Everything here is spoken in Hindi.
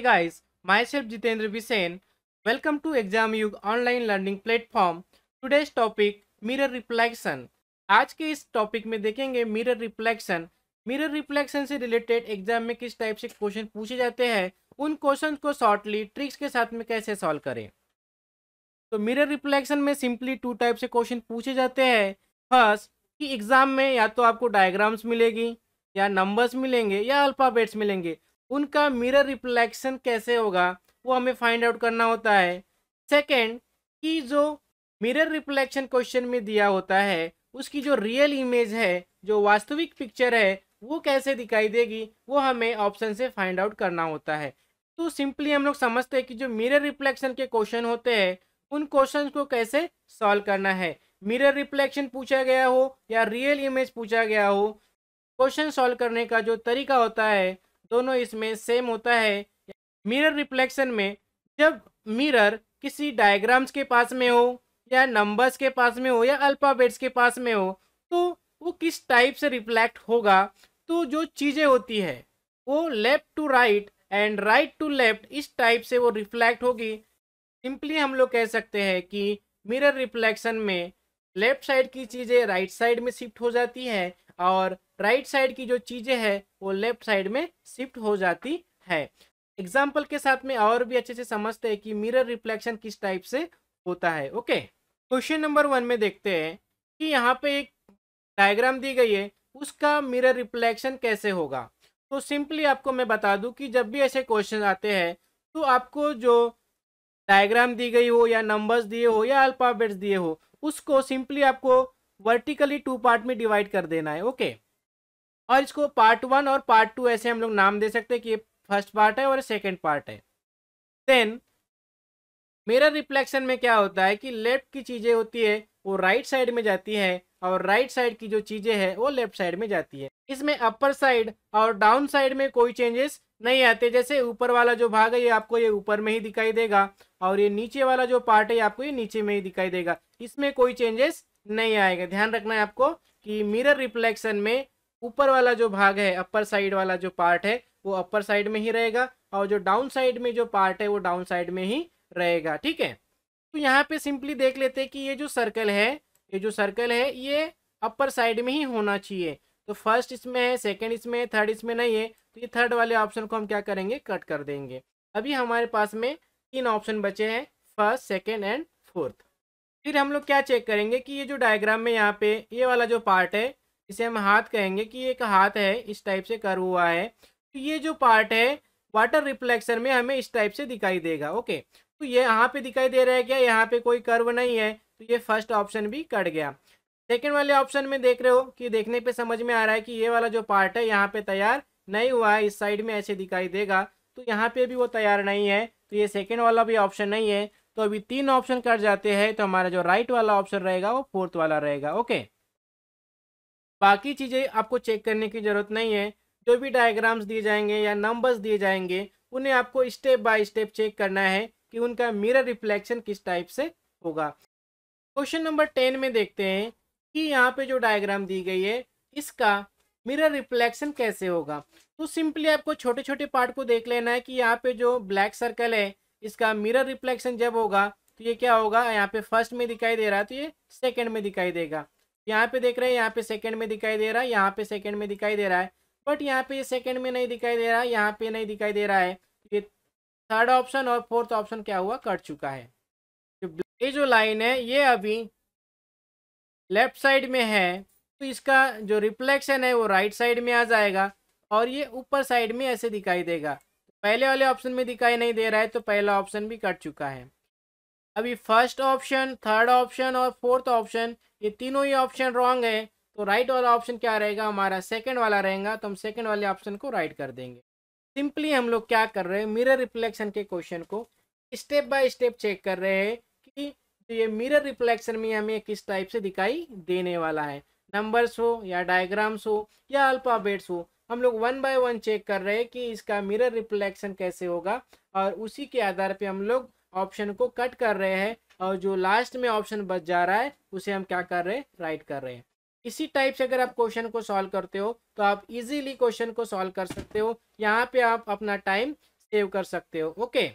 Guys guys, myself Jitendra Visen. Welcome to Exam Yug online learning platform. Today's topic mirror reflection. आज के इस टॉपिक में देखेंगे मिरर रिफ्लेक्शन मिरर रिफ्लेक्शन से रिलेटेड एग्जाम में किस टाइप से क्वेश्चन पूछे जाते हैं उन क्वेश्चन को शॉर्टली ट्रिक्स के साथ में कैसे सॉल्व करें तो मिरर रिफ्लेक्शन में सिंपली टू टाइप से क्वेश्चन पूछे जाते हैं फर्स्ट कि एग्जाम में या तो आपको डायग्राम्स मिलेगी या नंबर्स मिलेंगे या अल्फ़ाबेट्स मिलेंगे उनका मिरर रिफ्लेक्शन कैसे होगा वो हमें फाइंड आउट करना होता है सेकेंड कि जो मिरर रिफ्लेक्शन क्वेश्चन में दिया होता है उसकी जो रियल इमेज है जो वास्तविक पिक्चर है वो कैसे दिखाई देगी वो हमें ऑप्शन से फाइंड आउट करना होता है तो सिंपली हम लोग समझते हैं कि जो मिरर रिफ्लेक्शन के क्वेश्चन होते हैं उन क्वेश्चन को कैसे सॉल्व करना है मिरर रिफ्लेक्शन पूछा गया हो या रियल इमेज पूछा गया हो क्वेश्चन सॉल्व करने का जो तरीका होता है दोनों इसमें सेम होता है मिरर रिफ्लेक्शन में जब मिरर किसी डायग्राम्स के पास में हो या नंबर्स के पास में हो या अल्फ़ाबेट्स के पास में हो तो वो किस टाइप से रिफ्लेक्ट होगा तो जो चीज़ें होती है वो left to right and right to left इस टाइप से वो रिफ्लेक्ट होगी सिंपली हम लोग कह सकते हैं कि मिरर रिफ्लेक्शन में लेफ़्ट साइड की चीज़ें राइट साइड में शिफ्ट हो जाती है और राइट साइड की जो चीज़ें हैं वो लेफ्ट साइड में शिफ्ट हो जाती है एग्जाम्पल के साथ में और भी अच्छे से समझते हैं कि मिरर रिफ्लेक्शन किस टाइप से होता है ओके क्वेश्चन नंबर वन में देखते हैं कि यहाँ पे एक डायग्राम दी गई है उसका मिरर रिफ्लेक्शन कैसे होगा तो सिंपली आपको मैं बता दूं कि जब भी ऐसे क्वेश्चन आते हैं तो आपको जो डायग्राम दी गई हो या नंबर्स दिए हो या अल्फ़ाबेट्स दिए हो उसको सिंपली आपको वर्टिकली टू पार्ट में डिवाइड कर देना है ओके okay? और इसको पार्ट वन और पार्ट टू ऐसे हम लोग नाम दे सकते हैं कि ये फर्स्ट पार्ट है और सेकेंड पार्ट है देन मिरर रिफ्लेक्शन में क्या होता है कि लेफ्ट की चीज़ें होती है वो राइट साइड में जाती है और राइट साइड की जो चीज़ें हैं वो लेफ्ट साइड में जाती है इसमें अपर साइड और डाउन साइड में कोई चेंजेस नहीं आते जैसे ऊपर वाला जो भाग है ये आपको ये ऊपर में ही दिखाई देगा और ये नीचे वाला जो पार्ट है आपको ये नीचे में ही दिखाई देगा इसमें कोई चेंजेस नहीं आएगा ध्यान रखना है आपको कि मिरर रिफ्लेक्शन में ऊपर वाला जो भाग है अपर साइड वाला जो पार्ट है वो अपर साइड में ही रहेगा और जो डाउन साइड में जो पार्ट है वो डाउन साइड में ही रहेगा ठीक है तो यहाँ पे सिंपली देख लेते हैं कि ये जो सर्कल है ये जो सर्कल है ये अपर साइड में ही होना चाहिए तो फर्स्ट इसमें है सेकेंड इसमें है थर्ड इसमें नहीं है तो ये थर्ड वाले ऑप्शन को हम क्या करेंगे कट कर देंगे अभी हमारे पास में तीन ऑप्शन बचे हैं फर्स्ट सेकेंड एंड फोर्थ फिर हम लोग क्या चेक करेंगे कि ये जो डायग्राम में यहाँ पे ये वाला जो पार्ट है इसे हम हाथ कहेंगे कि एक हाथ है इस टाइप से कर हुआ है तो ये जो पार्ट है वाटर रिफ्लेक्शन में हमें इस टाइप से दिखाई देगा ओके तो ये यहाँ पे दिखाई दे रहा है क्या यहाँ पे कोई कर्व नहीं है तो ये फर्स्ट ऑप्शन भी कट गया सेकेंड वाले ऑप्शन में देख रहे हो कि देखने पे समझ में आ रहा है कि ये वाला जो पार्ट है यहाँ पे तैयार नहीं हुआ है इस साइड में ऐसे दिखाई देगा तो यहाँ पे भी वो तैयार नहीं है तो ये सेकेंड वाला भी ऑप्शन नहीं है तो अभी तीन ऑप्शन कट जाते हैं तो हमारा जो राइट वाला ऑप्शन रहेगा वो फोर्थ वाला रहेगा ओके बाकी चीज़ें आपको चेक करने की ज़रूरत नहीं है जो भी डायग्राम्स दिए जाएंगे या नंबर्स दिए जाएंगे उन्हें आपको स्टेप बाय स्टेप चेक करना है कि उनका मिरर रिफ्लेक्शन किस टाइप से होगा क्वेश्चन नंबर टेन में देखते हैं कि यहाँ पे जो डायग्राम दी गई है इसका मिरर रिफ्लेक्शन कैसे होगा तो सिंपली आपको छोटे छोटे पार्ट को देख लेना है कि यहाँ पे जो ब्लैक सर्कल है इसका मिरर रिफ्लेक्शन जब होगा तो ये क्या होगा यहाँ पे फर्स्ट में दिखाई दे रहा है तो ये सेकेंड में दिखाई देगा यहाँ पे देख रहे हैं यहाँ पे सेकंड में दिखाई दे रहा है यहाँ पे सेकंड में दिखाई दे रहा है बट यहाँ पे सेकंड में नहीं दिखाई दे रहा है यहाँ पे नहीं दिखाई दे रहा है ये थर्ड ऑप्शन और फोर्थ ऑप्शन क्या हुआ कट चुका है ये जो लाइन है ये अभी लेफ्ट साइड में है तो इसका जो रिफ्लेक्शन है वो राइट साइड में आ जाएगा और ये ऊपर साइड में ऐसे दिखाई देगा पहले वाले ऑप्शन में दिखाई नहीं दे रहा है तो पहला ऑप्शन भी कट चुका है अभी फर्स्ट ऑप्शन थर्ड ऑप्शन और फोर्थ ऑप्शन ये तीनों ही ऑप्शन रॉन्ग है तो राइट वाला ऑप्शन क्या रहेगा हमारा सेकेंड वाला रहेगा तो हम सेकेंड वाले ऑप्शन को राइट कर देंगे सिंपली हम लोग क्या कर रहे हैं मिरर रिफ्लेक्शन के क्वेश्चन को स्टेप बाय स्टेप चेक कर रहे हैं कि तो ये मिरर रिफ्लेक्शन में हमें किस टाइप से दिखाई देने वाला है नंबर्स हो या डायग्राम्स हो या अल्फ़ाबेट्स हो हम लोग वन बाय वन चेक कर रहे हैं कि इसका मिरर रिफ्लेक्शन कैसे होगा और उसी के आधार पर हम लोग ऑप्शन को कट कर रहे हैं और जो लास्ट में ऑप्शन बच जा रहा है उसे हम क्या कर रहे हैं राइट कर रहे हैं इसी टाइप से अगर आप क्वेश्चन को सॉल्व करते हो तो आप इजीली क्वेश्चन को सॉल्व कर सकते हो यहाँ पे आप अपना टाइम सेव कर सकते हो ओके